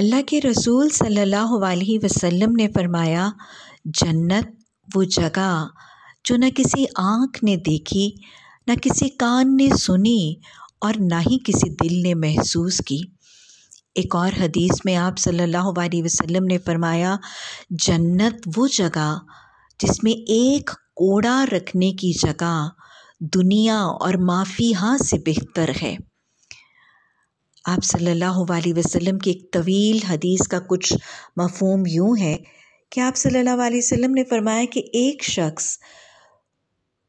अल्लाह के रसूल सल्लल्लाहु अलैहि वसल्लम ने फरमाया जन्नत वो जगह जो न किसी आँख ने देखी न किसी कान ने सुनी और ना ही किसी दिल ने महसूस की एक और हदीस में आप सल्लल्लाहु अलैहि वसल्लम ने फरमाया जन्नत वो जगह जिसमें एक कोड़ा रखने की जगह दुनिया और माफी हाँ से बेहतर है आप सल्लल्लाहु अलैहि वसल्लम की एक तवील हदीस का कुछ मफहम यूँ है कि आप सल्लल्लाहु अलैहि वसल्लम ने फरमाया कि एक शख्स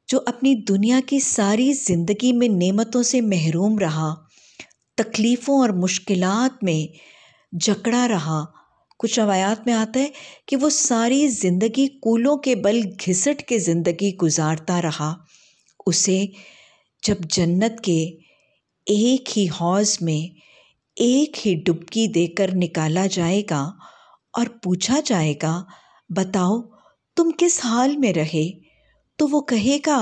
जो अपनी दुनिया की सारी ज़िंदगी में नेमतों से महरूम रहा तकलीफ़ों और मुश्किल में जकड़ा रहा कुछ रवायात में आता है कि वो सारी ज़िंदगी कूलों के बल घिसट के ज़िंदगी गुजारता रहा उसे जब जन्नत के एक ही हौज में एक ही डुबकी देकर निकाला जाएगा और पूछा जाएगा बताओ तुम किस हाल में रहे तो वो कहेगा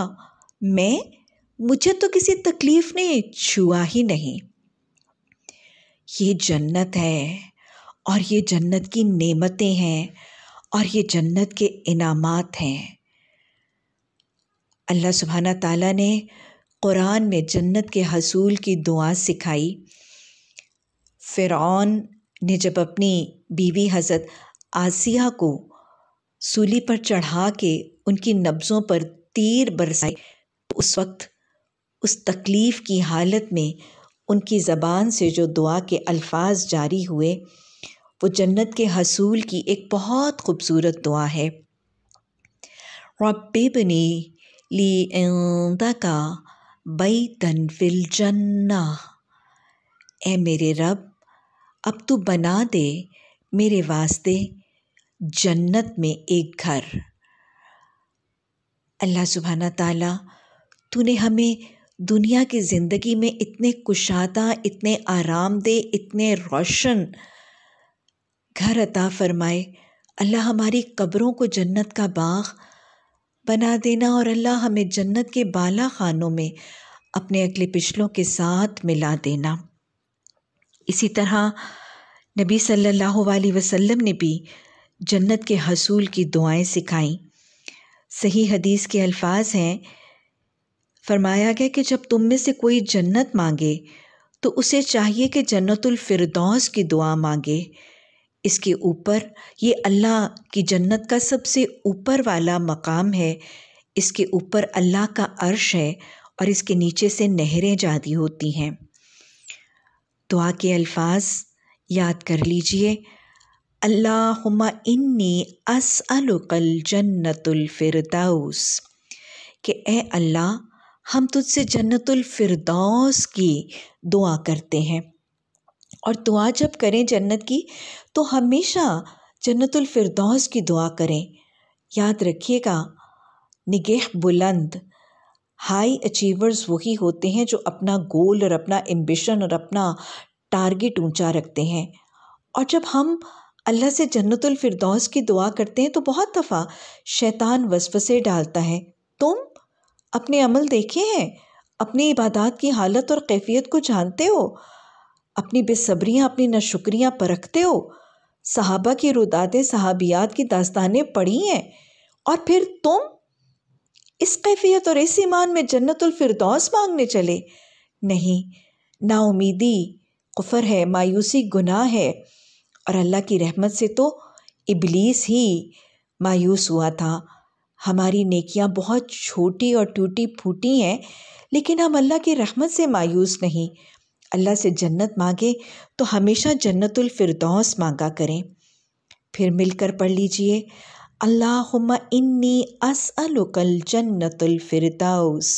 मैं मुझे तो किसी तकलीफ़ ने छुआ ही नहीं ये जन्नत है और ये जन्नत की नेमतें हैं और ये जन्नत के इनामात हैं अल्लाह सुबहाना ताला ने क़ुरान में जन्नत के हसूल की दुआ सिखाई फ़िरौन ने जब अपनी बीवी हज़रत आसिया को सूली पर चढ़ा के उनकी नब्ज़ों पर तीर बरसाए तो उस वक्त उस तकलीफ़ की हालत में उनकी ज़बान से जो दुआ के अल्फाज जारी हुए वो जन्नत के हसूल की एक बहुत खूबसूरत दुआ है रब्बनी ली का बई तनफिल जन्ना ए मेरे रब अब तू बना दे मेरे वास्ते जन्नत में एक घर अल्लाह सुबहाना ताला तूने हमें दुनिया की ज़िंदगी में इतने कुशादा इतने आरामदेह इतने रोशन घर अता फरमाए अल्लाह हमारी कब्रों को जन्नत का बाग़ बना देना और अल्लाह हमें जन्नत के बाला खानों में अपने अगले पिछलों के साथ मिला देना इसी तरह नबी सल्लल्लाहु अलैहि वसल्लम ने भी जन्नत के हसूल की दुआएं सिखाई सही हदीस के अल्फाज हैं फरमाया गया कि जब तुम में से कोई जन्नत मांगे तो उसे चाहिए कि जन्नतुल फिरदौस की दुआ मांगे इसके ऊपर ये अल्लाह की जन्नत का सबसे ऊपर वाला मकाम है इसके ऊपर अल्लाह का अर्श है और इसके नीचे से नहरें जाती होती हैं दुआ के अल्फाज याद कर लीजिए अल्लाहुम्मा इन्नी असअलुकल जन्नतुल फिरदौस कि ए अल्लाह हम तुझसे जन्नतुल फिरदौस की दुआ करते हैं और दुआ जब करें जन्नत की तो हमेशा जन्नतुल फिरदौस की दुआ करें याद रखिएगा निगेह बुलंद हाई अचीवर्स वही होते हैं जो अपना गोल और अपना एम्बिशन और अपना टारगेट ऊंचा रखते हैं और जब हम अल्लाह से जन्नतुल फिरदौस की दुआ करते हैं तो बहुत दफ़ा शैतान वसवसे डालता है तुम अपने अमल देखे हैं अपनी इबादत की हालत और कैफियत को जानते हो अपनी बेसब्रियाँ अपनी नशुक्रियाँ परखते हो सहाबा की रुदातें सहाबियात की दास्तानें पढ़ी हैं और फिर तुम इस कैफियत और इस ईमान में जन्नतफरदौस मांगने चले नहीं नाउमीदी कुफर है मायूसी गुनाह है और अल्लाह की रहमत से तो इबलीस ही मायूस हुआ था हमारी नेकियां बहुत छोटी और टूटी फूटी हैं लेकिन हम अल्लाह की रहमत से मायूस नहीं अल्लाह से जन्नत मांगे तो हमेशा जन्नतुल फिरदौस मांगा करें फिर मिलकर पढ़ लीजिए अल्लाहुम्मा इन्नी असअलुकल जन्नतुल फिरदौस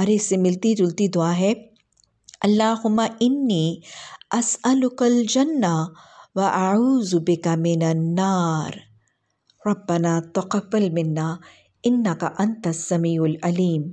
और इससे मिलती जुलती दुआ है अल्लाहुम्मा इन्नी असअलुकल जन्ना व आऊज़ुबिका नार रब्बना तकबल मिन्ना इन्ना का अंत समीउल अलीम